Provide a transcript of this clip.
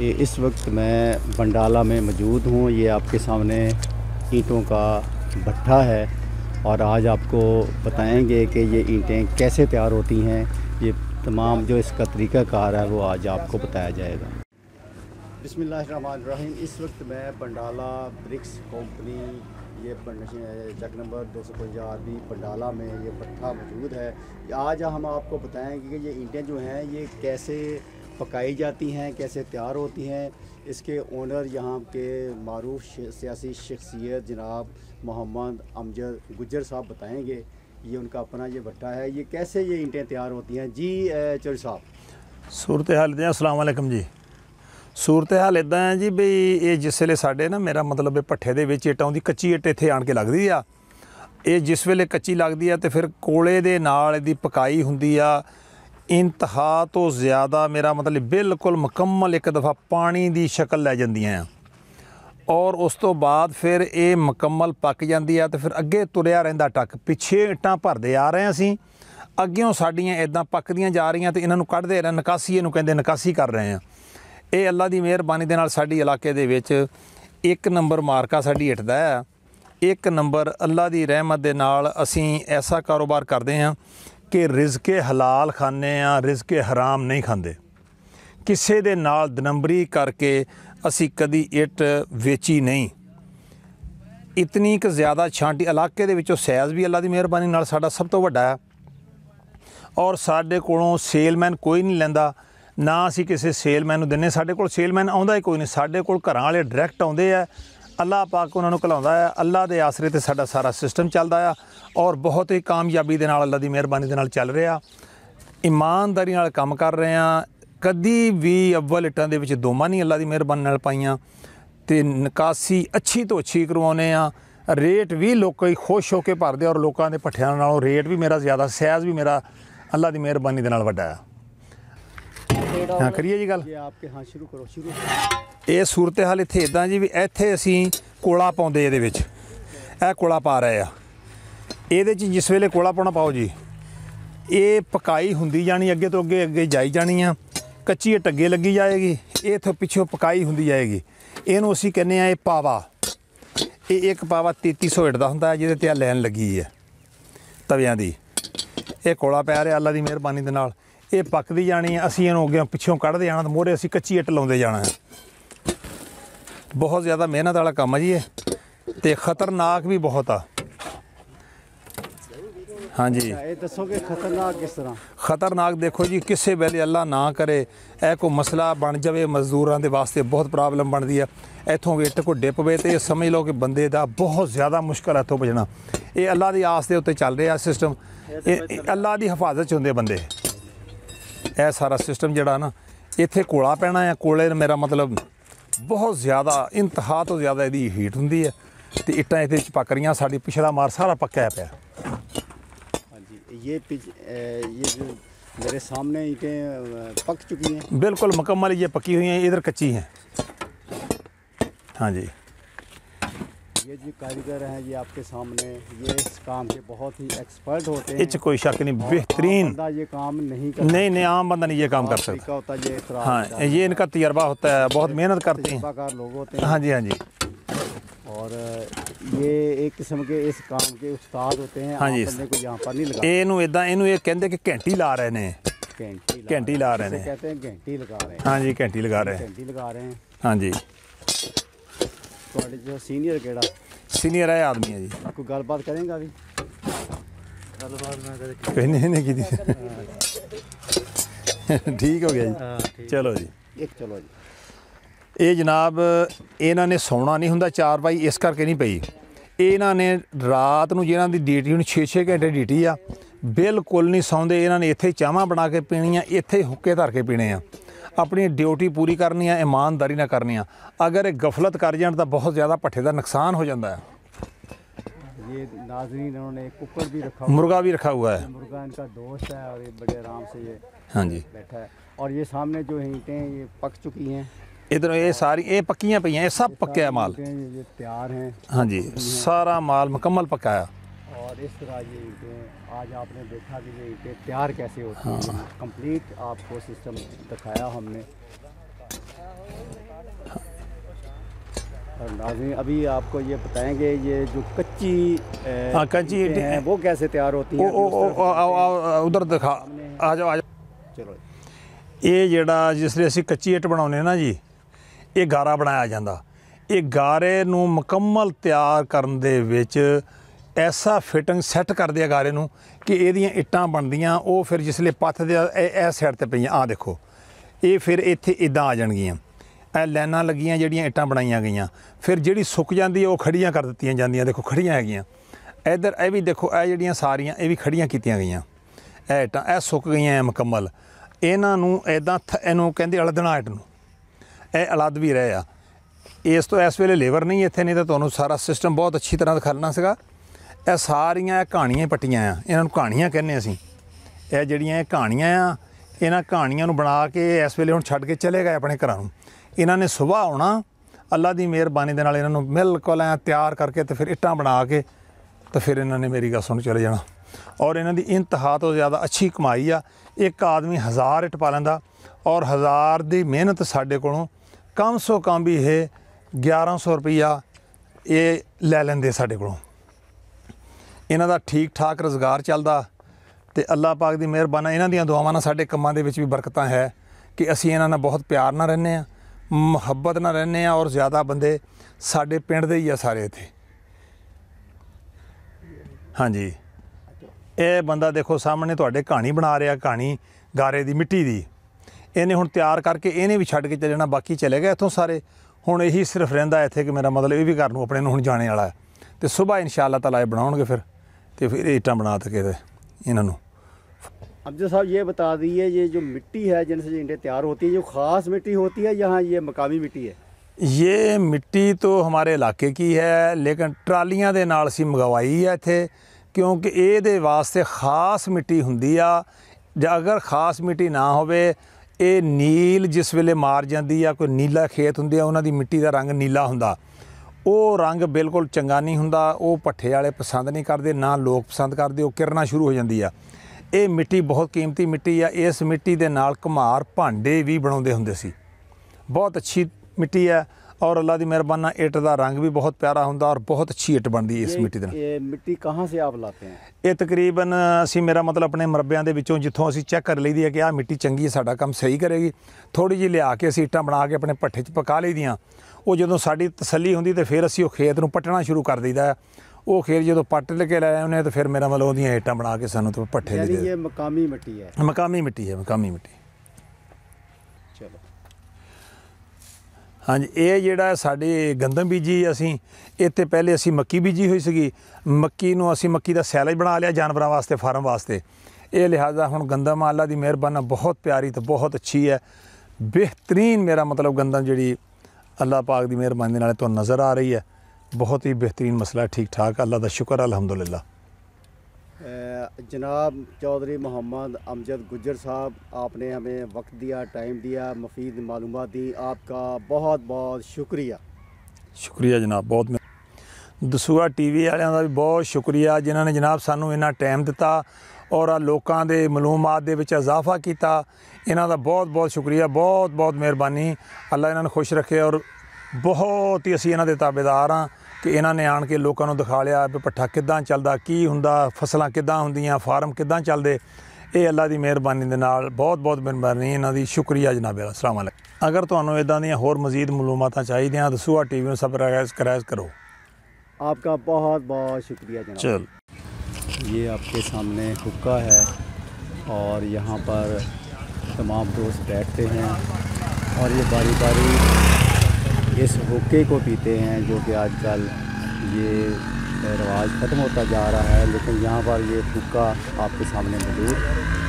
इस वक्त मैं बंडाला में मौजूद हूँ ये आपके सामने ईंटों का भट्ठा है और आज आपको बताएंगे कि ये ईंटें कैसे तैयार होती हैं ये तमाम जो इसका तरीक़ाकार है वो आज आपको बताया जाएगा बसमीम इस वक्त मैं बंडाला ब्रिक्स कंपनी ये जग नंबर दो सौ पंजा आदि में ये भट्ठा मौजूद है आज हम आपको बताएंगे कि ये ईंटें जो हैं ये कैसे पकाई जाती हैं कैसे तैयार होती हैं इसके ओनर यहाँ के मरूफ सियासी शख्सियत जनाब मोहम्मद अमजद गुजर साहब बताएंगे ये उनका अपना ये भट्टा है ये कैसे ये ईंटें तैयार होती हैं जी चौरी साहब सूरत हाल असलम जी सूरत हाल इदा है जी बी ये जिस ਵੇਲੇ साढ़े ना मेरा मतलब भट्ठे ਪੱਠੇ ਦੇ ਵਿੱਚ ਇੱਟ ਆਉਂਦੀ ਕੱਚੀ ਇੱਟ ਇੱਥੇ ਆਣ ਕੇ ਲੱਗਦੀ ਆ ਇਹ ਜਿਸ ਵੇਲੇ ਕੱਚੀ ਲੱਗਦੀ ਆ ਤੇ ਫਿਰ ਕੋਲੇ ਦੇ ਇੰਤਹਾ ਤੋਂ ਜ਼ਿਆਦਾ ਮੇਰਾ ਮਤਲਬ ਬਿਲਕੁਲ ਮੁਕੰਮਲ ਇੱਕ ਦਫਾ ਪਾਣੀ ਦੀ ਸ਼ਕਲ ਲੈ ਜਾਂਦੀਆਂ ਆ ਔਰ ਉਸ ਤੋਂ ਬਾਅਦ ਫਿਰ ਇਹ ਮੁਕੰਮਲ ਪੱਕ ਜਾਂਦੀ ਆ ਤੇ ਫਿਰ ਅੱਗੇ ਤੁਰਿਆ ਰਹਿੰਦਾ ਟੱਕ ਪਿੱਛੇ ਇੱਟਾਂ ਭਰਦੇ ਆ ਰਹੇ ਅਸੀਂ ਅੱਗਿਓਂ ਸਾਡੀਆਂ ਇਦਾਂ ਪੱਕਦੀਆਂ ਜਾ ਰਹੀਆਂ ਤੇ ਇਹਨਾਂ ਨੂੰ ਕੱਢਦੇ ਰਹਿ ਨਿਕਾਸੀ ਇਹਨੂੰ ਕਹਿੰਦੇ ਨਿਕਾਸੀ ਕਰ ਰਹੇ ਆ ਇਹ ਅੱਲਾ ਦੀ ਮਿਹਰਬਾਨੀ ਦੇ ਨਾਲ ਸਾਡੀ ਇਲਾਕੇ ਦੇ ਵਿੱਚ ਇੱਕ ਨੰਬਰ ਮਾਰਕਾ ਸਾਡੀ ਇੱਟਦਾ ਹੈ ਇੱਕ ਨੰਬਰ ਅੱਲਾ ਦੀ ਰਹਿਮਤ ਦੇ ਨਾਲ ਅਸੀਂ ਐਸਾ ਕਾਰੋਬਾਰ ਕਰਦੇ ਆ ਕਿ ਰਿਜ਼ਕੇ ਹਲਾਲ ਖਾਂਦੇ ਆ ਰਿਜ਼ਕੇ ਹਰਾਮ ਨਹੀਂ ਖਾਂਦੇ ਕਿਸੇ ਦੇ ਨਾਲ ਦਨੰਬਰੀ ਕਰਕੇ ਅਸੀਂ ਕਦੀ ਇਟ ਵੇਚੀ ਨਹੀਂ ਇਤਨੀ ਕਿ ਜ਼ਿਆਦਾ ਛਾਂਟੀ ਇਲਾਕੇ ਦੇ ਵਿੱਚੋਂ ਸੈਜ਼ ਵੀ ਅੱਲਾ ਦੀ ਮਿਹਰਬਾਨੀ ਨਾਲ ਸਾਡਾ ਸਭ ਤੋਂ ਵੱਡਾ ਹੈ ਔਰ ਸਾਡੇ ਕੋਲੋਂ ਸੇਲਮੈਨ ਕੋਈ ਨਹੀਂ ਲੈਂਦਾ ਨਾ ਅਸੀਂ ਕਿਸੇ ਸੇਲਮੈਨ ਨੂੰ ਦਿੰਨੇ ਸਾਡੇ ਕੋਲ ਸੇਲਮੈਨ ਆਉਂਦਾ ਹੀ ਕੋਈ ਨਹੀਂ ਸਾਡੇ ਕੋਲ ਘਰਾਂ ਵਾਲੇ ਡਾਇਰੈਕਟ ਆਉਂਦੇ ਆ ਅੱਲਾਹ ਪਾਕ ਉਹਨਾਂ ਨੂੰ ਕਲਾਉਂਦਾ ਆ ਅੱਲਾਹ ਦੇ ਆਸਰੇ ਤੇ ਸਾਡਾ ਸਾਰਾ ਸਿਸਟਮ ਚੱਲਦਾ ਆ ਔਰ ਬਹੁਤ ਹੀ ਕਾਮਯਾਬੀ ਦੇ ਨਾਲ ਅੱਲਾ ਦੀ ਮਿਹਰਬਾਨੀ ਦੇ ਨਾਲ ਚੱਲ ਰਿਹਾ ਇਮਾਨਦਾਰੀ ਨਾਲ ਕੰਮ ਕਰ ਰਹੇ ਆ ਕਦੀ ਵੀ ਅਵਲ ਇਟਾਂ ਦੇ ਵਿੱਚ ਦੋਮਾ ਨਹੀਂ ਅੱਲਾ ਦੀ ਮਿਹਰਬਾਨੀ ਨਾਲ ਪਾਈਆਂ ਤੇ ਨਿਕਾਸੀ ਅੱਛੀ ਤੋਂ ਅੱਛੀ ਕਰਵਾਉਨੇ ਆ ਰੇਟ ਵੀ ਲੋਕਾਂ ਹੀ ਖੁਸ਼ ਹੋ ਕੇ ਭਰਦੇ ਔਰ ਲੋਕਾਂ ਦੇ ਪੱਠਿਆਂ ਨਾਲੋਂ ਰੇਟ ਵੀ ਮੇਰਾ ਜ਼ਿਆਦਾ ਸਾਈਜ਼ ਵੀ ਮੇਰਾ ਅੱਲਾ ਦੀ ਮਿਹਰਬਾਨੀ ਦੇ ਨਾਲ ਵੱਡਾ ਆ ਹਾਂ ਕਰੀਏ ਜੀ ਗੱਲ ਆਪਕੇ ਹਾਂ ਸ਼ੁਰੂ ਕਰੋ ਸ਼ੁਰੂ ਇਹ ਸੂਰਤ ਹਾਲ ਇੱਥੇ ਇਦਾਂ ਜੀ ਵੀ ਇੱਥੇ ਅਸੀਂ ਕੋਲਾ ਪਾਉਂਦੇ ਇਹਦੇ ਵਿੱਚ ਇਹ ਕੋਲਾ ਪਾ ਰਹੇ ਆ ਇਹਦੇ 'ਚ ਜਿਸ ਵੇਲੇ ਕੋਲਾ ਪਾਉਣਾ ਪਾਓ ਜੀ ਇਹ ਪਕਾਈ ਹੁੰਦੀ ਜਾਣੀ ਅੱਗੇ ਤੋਂ ਅੱਗੇ ਅੱਗੇ ਜਾਈ ਜਾਣੀ ਆ ਕੱਚੀ ਟੱਗੇ ਲੱਗੀ ਜਾਏਗੀ ਇਹ ਤੋਂ ਪਿੱਛੋਂ ਪਕਾਈ ਹੁੰਦੀ ਜਾਏਗੀ ਇਹਨੂੰ ਅਸੀਂ ਕਹਿੰਦੇ ਆ ਇਹ ਪਾਵਾ ਇਹ ਇੱਕ ਪਾਵਾ 3300 ਹਿੱਟ ਦਾ ਹੁੰਦਾ ਜਿਹਦੇ ਤੇ ਆ ਲੈਣ ਲੱਗੀ ਹੈ ਤਵਿਆਂ ਦੀ ਇਹ ਕੋਲਾ ਪੈ ਰਿਹਾ ਅੱਲਾ ਦੀ ਮਿਹਰਬਾਨੀ ਦੇ ਨਾਲ ਇਹ ਪੱਕਦੀ ਜਾਣੀ ਹੈ ਅਸੀਂ ਇਹਨੂੰ ਅੱਗੇ ਪਿੱਛੋਂ ਕੱਢਦੇ ਜਾਣਾ ਤੇ ਮੋਰੇ ਅਸੀਂ ਕੱਚੀ ਇੱਟ ਲਾਉਂਦੇ ਜਾਣਾ ਹੈ ਬਹੁਤ ਜ਼ਿਆਦਾ ਮਿਹਨਤ ਵਾਲਾ ਕੰਮ ਹੈ ਜੀ ਇਹ ਤੇ ਖਤਰਨਾਕ ਵੀ ਬਹੁਤ ਆ ਹਾਂਜੀ ਇਹ ਦੱਸੋ ਕਿ ਖਤਰਨਾਕ ਕਿਸ ਤਰ੍ਹਾਂ ਖਤਰਨਾਕ ਦੇਖੋ ਜੀ ਕਿਸੇ ਵੇਲੇ ਅੱਲਾ ਨਾ ਕਰੇ ਇਹ ਕੋ ਮਸਲਾ ਬਣ ਜਾਵੇ ਮਜ਼ਦੂਰਾਂ ਦੇ ਵਾਸਤੇ ਬਹੁਤ ਪ੍ਰੋਬਲਮ ਬਣਦੀ ਆ ਇਥੋਂ ਇੱਟ ਕੋ ਡਿੱਪ ਪਵੇ ਤੇ ਇਹ ਸਮਝ ਲਓ ਕਿ ਬੰਦੇ ਦਾ ਬਹੁਤ ਜ਼ਿਆਦਾ ਮੁਸ਼ਕਲ ਇਥੋਂ ਬਚਣਾ ਇਹ ਅੱਲਾ ਦੀ ਆਸ ਦੇ ਉੱਤੇ ਚੱਲ ਰਿਹਾ ਸਿਸਟਮ ਇਹ ਅੱਲਾ ਦੀ ਹਿਫਾਜ਼ਤ ਚ ਹੁੰਦੇ ਬੰਦੇ ਇਹ ਸਾਰਾ ਸਿਸਟਮ ਜਿਹੜਾ ਨਾ ਇੱਥੇ ਕੋਲਾ ਪੈਣਾ ਹੈ ਕੋਲੇ ਮੇਰਾ ਮਤਲਬ ਬਹੁਤ ਜ਼ਿਆਦਾ ਇੰਤਹਾ ਤੋਂ ਜ਼ਿਆਦਾ ਇਹਦੀ ਹੀਟ ਹੁੰਦੀ ਹੈ ਤੇ ਇਟਾਂ ਇਹਦੇ ਚਪਕ ਪੱਕ ਰਹੀਆਂ ਸਾਡੀ ਪਿਛਲਾ ਮਾਰ ਸਾਰਾ ਪੱਕਿਆ ਪਿਆ ਹਾਂਜੀ ਇਹ ਇਹ ਜੋ ਮੇਰੇ ਸਾਹਮਣੇ ਇਹ ਪੱਕ हैं बिल्कुल ਬਿਲਕੁਲ ਮੁਕੰਮਲ ਇਹ ਪੱਕੀ हैं इधर कच्ची हैं हाँ ये जी कारीगर हैं ये आपके सामने ये इस काम के बहुत ही एक्सपर्ट होते हैं इस कोई शक नहीं बेहतरीन बंदा ये काम नहीं कर नहीं नहीं आम बंदा नहीं ये काम कर सकता होता ये हाँ ये इनका तजर्बा होता है बहुत मेहनत करते हैं लोग होते हैं हाँ जी हाँ जी और ये ਇੱਕ ਕਿਸਮ ਦੇ ਇਸ ਕੰਮ ਦੇ ਉਸਤਾਦ ਹੁੰਦੇ ਹਨ ਹਾਂਜੀ ਬੰਦੇ ਕੋ ਯਹਾਂ ਪਰ ਨਹੀਂ ਲਗਾ ਇਹਨੂੰ कि घंटी ला रहे ਕਿ घंटी ला रहे हैं घंटी लगा रहे हैं हाँ जी घंटी लगा रहे हैं घंटी लगा रहे हैं हाँ जी ਤੁਹਾਡੇ ਜੋ ਸੀਨੀਅਰ ਕਿਹੜਾ ਸੀਨੀਅਰ ਹੈ ਆਦਮੀ ਹੈ ਜੀ ਕੋਈ ਗੱਲਬਾਤ ਕਰੇਗਾ ਵੀ ਗੱਲਬਾਤ ਮੈਂ ਕਦੇ ਨਹੀਂ ਨਹੀਂ ਕੀਤੀ ਠੀਕ ਹੋ ਗਿਆ ਜੀ ਚਲੋ ਜੀ ਇੱਕ ਚਲੋ ਜੀ ਇਹ ਜਨਾਬ ਇਹਨਾਂ ਨੇ ਸੌਣਾ ਨਹੀਂ ਹੁੰਦਾ 4 ਬਾਈ ਇਸ ਕਰਕੇ ਨਹੀਂ ਪਈ ਇਹਨਾਂ ਨੇ ਰਾਤ ਨੂੰ ਜਿਹਨਾਂ ਦੀ ਡਿਊਟੀ ਹੁਣ 6-6 ਘੰਟੇ ਡਿਊਟੀ ਆ ਬਿਲਕੁਲ ਨਹੀਂ ਸੌਂਦੇ ਇਹਨਾਂ ਨੇ ਇੱਥੇ ਚਾਹਾਂ ਬਣਾ ਕੇ ਪੀਣੀਆਂ ਇੱਥੇ ਹੁੱਕੇ ਧਰ ਕੇ ਪੀਣੇ ਆ ਆਪਣੀ ਡਿਊਟੀ ਪੂਰੀ ਕਰਨੀ ਆ ਇਮਾਨਦਾਰੀ ਨਾਲ ਕਰਨੀ ਆ ਅਗਰ ਇਹ ਗਫਲਤ ਕਰ ਜਾਣ ਤਾਂ ਬਹੁਤ ਜ਼ਿਆਦਾ ਪੱਠੇ ਦਾ ਨੁਕਸਾਨ ਹੋ ਜਾਂਦਾ ਹੈ ये नाजरीन उन्होंने कुकर भी रखा मुर्गा भी रखा हुआ है मुर्गा इनका दोस्त है और ये बड़े आराम से ये हाँ जी बैठा है और ये सामने जो ईंटें हैं ये पक चुकी हैं इधर ये सारी ये पक्की पई हैं ये सब पक्का है माल ये तैयार हैं हाँ जी सारा माल मुकम्मल पकाया और इस तरह ये ईंटें आज आपने देखा कि ये ईंटें तैयार कैसे होती हैं कंप्लीट आपको सिस्टम दिखाया हमने और नाजी अभी आपको ये बताएंगे ये जो कच्ची आ, कच्ची ईंटें हैं वो कैसे तैयार होती हैं उधर दिखा आ जाओ आ जाओ चलो ये ਜਿਹੜਾ ਜਿਸ ਲਈ ਅਸੀਂ ਕੱਚੀ ਇੱਟ ਬਣਾਉਨੇ ਨਾ ਜੀ ਇਹ ਗਾਰਾ ਬਣਾਇਆ ਜਾਂਦਾ ਇਹ ਗਾਰੇ ਨੂੰ ਮੁਕੰਮਲ ਤਿਆਰ ਕਰਨ ਦੇ ਵਿੱਚ ਐਸਾ ਫਿਟਿੰਗ ਸੈੱਟ ਕਰਦੇ ਆ ਗਾਰੇ ਨੂੰ ਕਿ ਇਹਦੀਆਂ ਇੱਟਾਂ ਬਣਦੀਆਂ ਉਹ ਫਿਰ ਜਿਸਲੇ ਪੱਥ ਦੇ ਇਹ ਸਾਈਡ ਤੇ ਪਈਆਂ ਆ ਦੇਖੋ ਇਹ ਫਿਰ ਇੱਥੇ ਇਦਾਂ ਆ ਜਾਣਗੀਆਂ ਇਹ ਲਾਈਨਾਂ ਲੱਗੀਆਂ ਜਿਹੜੀਆਂ ਇੱਟਾਂ ਬਣਾਈਆਂ ਗਈਆਂ ਫਿਰ ਜਿਹੜੀ ਸੁੱਕ ਜਾਂਦੀ ਹੈ ਉਹ ਖੜੀਆਂ ਕਰ ਦਿੱਤੀਆਂ ਜਾਂਦੀਆਂ ਦੇਖੋ ਖੜੀਆਂ ਹੈਗੀਆਂ ਇਧਰ ਇਹ ਵੀ ਦੇਖੋ ਇਹ ਜਿਹੜੀਆਂ ਸਾਰੀਆਂ ਇਹ ਵੀ ਖੜੀਆਂ ਕੀਤੀਆਂ ਗਈਆਂ ਇਹ ਇੱਟਾਂ ਇਹ ਸੁੱਕ ਗਈਆਂ ਐ ਮੁਕੰਮਲ ਇਹਨਾਂ ਨੂੰ ਐਦਾਂ ਇਹਨੂੰ ਕਹਿੰਦੇ ਅਲਦਣਾ ਇੱਟ ਨੂੰ ਇਹ ਅਲੱਦ ਵੀ ਰਹੇ ਆ ਇਸ ਤੋਂ ਇਸ ਵੇਲੇ ਲੇਬਰ ਨਹੀਂ ਇੱਥੇ ਨਹੀਂ ਤਾਂ ਤੁਹਾਨੂੰ ਸਾਰਾ ਸਿਸਟਮ ਬਹੁਤ ਅੱਛੀ ਤਰ੍ਹਾਂ ਦਿਖਾਣਾ ਸੀਗਾ ਇਹ ਸਾਰੀਆਂ ਕਹਾਣੀਆਂ ਪੱਟੀਆਂ ਆ ਇਹਨਾਂ ਨੂੰ ਕਹਾਣੀਆਂ ਕਹਿੰਦੇ ਅਸੀਂ ਇਹ ਜਿਹੜੀਆਂ ਇਹ ਕਹਾਣੀਆਂ ਆ ਇਹਨਾਂ ਕਹਾਣੀਆਂ ਨੂੰ ਬਣਾ ਕੇ ਇਸ ਵੇਲੇ ਹੁਣ ਛੱਡ ਕੇ ਚਲੇ ਗਏ ਆਪਣੇ ਘਰਾਂ ਨੂੰ ਇਹਨਾਂ ਨੇ ਸਵੇਰ ਆਉਣਾ ਅੱਲਾ ਦੀ ਮਿਹਰਬਾਨੀ ਦੇ ਨਾਲ ਇਹਨਾਂ ਨੂੰ ਬਿਲਕੁਲ ਐ ਤਿਆਰ ਕਰਕੇ ਤੇ ਫਿਰ ਇੱਟਾਂ ਬਣਾ ਕੇ ਤੇ ਫਿਰ ਇਹਨਾਂ ਨੇ ਮੇਰੀ ਗੱਲ ਸੁਣ ਚਲੇ ਜਾਣਾ ਔਰ ਇਹਨਾਂ ਦੀ ਇੰਤਹਾ ਤੋਂ ਜ਼ਿਆਦਾ ਅੱਛੀ ਕਮਾਈ ਆ ਇੱਕ ਆਦਮੀ ਹਜ਼ਾਰ ਇੱਟ ਪਾ ਲੈਂਦਾ ਔਰ ਹਜ਼ਾਰ ਦੀ ਮਿਹਨਤ ਸਾਡੇ ਕੋਲੋਂ ਕਮ ਸੋ ਕਮ ਵੀ ਹੈ 1100 ਰੁਪਇਆ ਇਹ ਲੈ ਲੈਂਦੇ ਸਾਡੇ ਕੋਲੋਂ ਇਹਨਾਂ ਦਾ ਠੀਕ ਠਾਕ ਰੋਜ਼ਗਾਰ ਚੱਲਦਾ ਤੇ ਅੱਲਾਹ ਪਾਕ ਦੀ ਮਿਹਰਬਾਨੀ ਇਹਨਾਂ ਦੀਆਂ ਦੁਆਵਾਂ ਨਾਲ ਸਾਡੇ ਕੰਮਾਂ ਦੇ ਵਿੱਚ ਵੀ ਬਰਕਤਾਂ ਹੈ ਕਿ ਅਸੀਂ ਇਹਨਾਂ ਨਾਲ ਬਹੁਤ ਪਿਆਰ ਨਾਲ ਰਹਿੰਦੇ ਆ ਮੁਹੱਬਤ ਨਾਲ ਰਹਿੰਦੇ ਆ ਔਰ ਜ਼ਿਆਦਾ ਬੰਦੇ ਸਾਡੇ ਪਿੰਡ ਦੇ ਹੀ ਆ ਸਾਰੇ ਇੱਥੇ ਹਾਂਜੀ ਇਹ ਬੰਦਾ ਦੇਖੋ ਸਾਹਮਣੇ ਤੁਹਾਡੇ ਕਹਾਣੀ ਬਣਾ ਰਿਹਾ ਕਹਾਣੀ ਗਾਰੇ ਦੀ ਮਿੱਟੀ ਦੀ ਇਹਨੇ ਹੁਣ ਤਿਆਰ ਕਰਕੇ ਇਹਨੇ ਵੀ ਛੱਡ ਕੇ ਚਲੇ ਜਾਣਾ ਬਾਕੀ ਚਲੇ ਗਏ ਇੱਥੋਂ ਸਾਰੇ ਹੁਣ ਇਹੀ ਸਿਰਫ ਰਹਿੰਦਾ ਇੱਥੇ ਕਿ ਮੇਰਾ ਮਤਲਬ ਇਹ ਵੀ ਘਰ ਨੂੰ ਆਪਣੇ ਨੂੰ ਹੁਣ ਜਾਣੇ ਵਾਲਾ ਤੇ ਸਵੇਰ ਇਨਸ਼ਾ ਅੱਲਾਹ ਤਾਲਾ ਇਹ ਬਣਾਉਣਗੇ ਫਿਰ ਤੇ ਫਿਰ ਇਟਾਂ ਬਣਾ ਤਕੇ ਤੇ ਇਹਨਾਂ ਨੂੰ ਅਬਜੀ ਸਾਹਿਬ ਇਹ ਬਤਾ ਦਈਏ ਇਹ ਜੋ ਮਿੱਟੀ ਹੈ ਜਿਸ ਜਿਹੜੇ ਇੰਡੇ ਤਿਆਰ ਹੋਤੀ ਹੈ ਜੋ ਖਾਸ ਮਿੱਟੀ ਹੋਤੀ ਹੈ ਜਹਾਂ ਇਹ ਮਕਾਮੀ ਮਿੱਟੀ ਹੈ ਇਹ ਮਿੱਟੀ ਤੋਂ ਹਮਾਰੇ ਇਲਾਕੇ ਕੀ ਹੈ ਲੇਕਿਨ ਟਰਾਲੀਆਂ ਦੇ ਨਾਲ ਸੀ ਮਗਵਾਈ ਹੈ ਇੱਥੇ ਕਿਉਂਕਿ ਇਹ ਦੇ ਵਾਸਤੇ ਖਾਸ ਮਿੱਟੀ ਹੁੰਦੀ ਆ ਜੇ ਅਗਰ ਖਾਸ ਮਿੱਟੀ ਨਾ ਹੋਵੇ ਇਹ ਨੀਲ ਜਿਸ ਵੇਲੇ ਮਾਰ ਜਾਂਦੀ ਆ ਕੋਈ ਨੀਲਾ ਖੇਤ ਹੁੰਦੇ ਆ ਉਹਨਾਂ ਦੀ ਮਿੱਟੀ ਦਾ ਰੰਗ ਨੀਲਾ ਹੁੰਦਾ ਉਹ ਰੰਗ ਬਿਲਕੁਲ ਚੰਗਾ ਨਹੀਂ ਹੁੰਦਾ ਉਹ ਪੱਠੇ ਵਾਲੇ ਪਸੰਦ ਨਹੀਂ ਕਰਦੇ ਨਾ ਲੋਕ ਪਸੰਦ ਕਰਦੇ ਉਹ ਕਿਰਨਾ ਸ਼ੁਰੂ ਹੋ ਜਾਂਦੀ ਆ ਇਹ ਮਿੱਟੀ ਬਹੁਤ ਕੀਮਤੀ ਮਿੱਟੀ ਆ ਇਸ ਮਿੱਟੀ ਦੇ ਨਾਲ ਕੁਮਾਰ ਭਾਂਡੇ ਵੀ ਬਣਾਉਂਦੇ ਹੁੰਦੇ ਸੀ ਬਹੁਤ ਅੱਛੀ ਮਿੱਟੀ ਆ ਔਰ ਅੱਲਾ ਦੀ की ਇਟ ਦਾ ਰੰਗ ਵੀ ਬਹੁਤ ਪਿਆਰਾ ਹੁੰਦਾ ਔਰ ਬਹੁਤ ਅੱਛੀ ਇਟ ਬਣਦੀ बनती ਇਸ ਮਿੱਟੀ ਦੇ ਨਾਲ ਇਹ ਮਿੱਟੀ ਕਹਾਂ ਸੇ ਆਪ ਲਾਤੇ ਹੈ ਇਹ ਤਕਰੀਬਨ ਅਸੀਂ ਮੇਰਾ ਮਤਲਬ ਆਪਣੇ ਮਰਬਿਆਂ ਦੇ ਵਿੱਚੋਂ ਜਿੱਥੋਂ ਅਸੀਂ ਚੈੱਕ ਕਰ ਲਈਦੀ ਹੈ ਕਿ ਆਹ ਮਿੱਟੀ ਚੰਗੀ ਹੈ ਸਾਡਾ ਕੰਮ ਸਹੀ ਕਰੇਗੀ ਥੋੜੀ ਜਿਹੀ ਲਿਆ ਕੇ ਅਸੀਂ ਇੱਟਾਂ ਬਣਾ ਕੇ ਆਪਣੇ ਪੱਠੇ 'ਚ ਪਕਾ ਲਈਦੀਆਂ ਉਹ ਜਦੋਂ ਸਾਡੀ ਤਸੱਲੀ ਹੁੰਦੀ ਤੇ ਫਿਰ ਅਸੀਂ ਉਹ ਖੇਤ ਨੂੰ ਪੱਟਣਾ ਸ਼ੁਰੂ ਕਰ ਦਈਦਾ ਹੈ। ਉਹ ਖੇਤ ਜਦੋਂ ਪੱਟ ਲੈ ਕੇ ਲਾਇਆ ਉਹਨੇ ਤਾਂ ਫਿਰ ਮੇਰਾ ਮਤਲਬ ਉਹਦੀਆਂ ਇੱਟਾਂ ਬਣਾ ਕੇ ਸਾਨੂੰ ਤੇ ਪੱਠੇ ਦੇ यानी ਦੇ ये मकामी मिट्टी ਮਕਾਮੀ ਮਿੱਟੀ ਹੈ ਮਕਾਮੀ ਮਿੱਟੀ ਚਲੋ ਹਾਂਜੀ ਇਹ ਜਿਹੜਾ ਸਾਡੇ ਗੰਦਮ ਬੀਜੀ ਅਸੀਂ ਇੱਥੇ ਪਹਿਲੇ ਅਸੀਂ ਮੱਕੀ ਬੀਜੀ ਹੋਈ ਸੀਗੀ ਮੱਕੀ ਨੂੰ ਅਸੀਂ ਮੱਕੀ ਦਾ ਸੈਲਜ ਬਣਾ ਲਿਆ ਜਾਨਵਰਾਂ ਵਾਸਤੇ ਫਾਰਮ ਵਾਸਤੇ ਇਹ ਲਿਹਾਜ਼ਾ ਹੁਣ ਗੰਦਮ ਅੱਲਾ ਦੀ ਮਿਹਰਬਾਨੀ ਬਹੁਤ ਪਿਆਰੀ ਤੇ ਬਹੁਤ ਅੱਛੀ ਹੈ ਬਿਹਤਰੀਨ ਮੇਰਾ ਮਤਲਬ ਗੰਦਮ ਜਿਹੜੀ ਅੱਲਾ ਪਾਕ ਦੀ ਮਿਹਰਬਾਨੀ ਨਾਲ ਤੁਹਾਨੂੰ ਨਜ਼ਰ ਆ ਰਹੀ ਹੈ ਬਹੁਤ ਹੀ ਬਿਹਤਰੀਨ ਮਸਲਾ ਠੀਕ ਠਾਕ ਅੱਲਾ ਦਾ ਸ਼ੁਕਰ ਅਲਹਮਦੁਲਿਲਾ जनाब चौधरी मोहम्मद अमजद गुजर साहब आपने हमें वक्त दिया टाइम दिया मफीद मालूम दी आपका बहुत बहुत शुक्रिया ਸ਼ੁਕਰੀਆ ਜਨਾਬ ਬਹੁਤ ਦਸੂਆ ਟੀਵੀ ਵਾਲਿਆਂ ਦਾ ਵੀ ਬਹੁਤ ਸ਼ੁਕਰੀਆ ਜਿਨ੍ਹਾਂ ਨੇ ਜਨਾਬ ਸਾਨੂੰ ਇੰਨਾ ਟਾਈਮ ਦਿੱਤਾ ਔਰ ਆ ਲੋਕਾਂ ਦੇ ਮਾਲੂਮਾਤ ਦੇ ਵਿੱਚ ਇਜ਼ਾਫਾ ਕੀਤਾ ਇਹਨਾਂ ਦਾ ਬਹੁਤ ਬਹੁਤ ਸ਼ੁਕਰੀਆ ਬਹੁਤ ਬਹੁਤ ਮਿਹਰਬਾਨੀ ਅੱਲਾ ਇਹਨਾਂ ਨੂੰ ਖੁਸ਼ ਰੱਖੇ ਔਰ ਬਹੁਤ ਹੀ ਅਸੀਂ ਇਹਨਾਂ ਦੇ ਤਾਬੇਦਾਰ ਹਾਂ ਕਿ ਇਹਨਾਂ ਨੇ ਆਣ ਕੇ ਲੋਕਾਂ ਨੂੰ ਦਿਖਾ ਲਿਆ ਵੀ ਪੱਠਾ ਕਿੱਦਾਂ ਚੱਲਦਾ ਕੀ ਹੁੰਦਾ ਫਸਲਾਂ ਕਿੱਦਾਂ ਹੁੰਦੀਆਂ ਫਾਰਮ ਕਿੱਦਾਂ ਚੱਲਦੇ ਇਹ ਅੱਲਾ ਦੀ ਮਿਹਰਬਾਨੀ ਦੇ ਨਾਲ ਬਹੁਤ ਬਹੁਤ ਮਿਹਰਬਾਨੀ ਇਹਨਾਂ ਦੀ ਸ਼ੁਕਰੀਆ ਜਨਾਬ ਅਸਲਾਮ ਅਲੈਕਮ ਅਗਰ ਤੁਹਾਨੂੰ ਇਦਾਂ ਦੀਆਂ ਹੋਰ ਮਜ਼ੀਦ ਮਾਲੂਮਾਤਾਂ ਚਾਹੀਦੀਆਂ ਤਾਂ ਸੁਹਾ ਟੀਵੀ ਨੂੰ ਸਬਸਕ੍ਰਾਈਬ ਕਰੋ आपका बहुत बहुत शुक्रिया जनाब चल ये आपके सामने हुक्का है और यहाँ पर तमाम दोस्त बैठते हैं और ये बारी बारी इस हुक्के को पीते हैं जो कि आजकल ये रवाज ख़त्म होता जा रहा है लेकिन यहाँ पर ये हुक्का आपके सामने मौजूद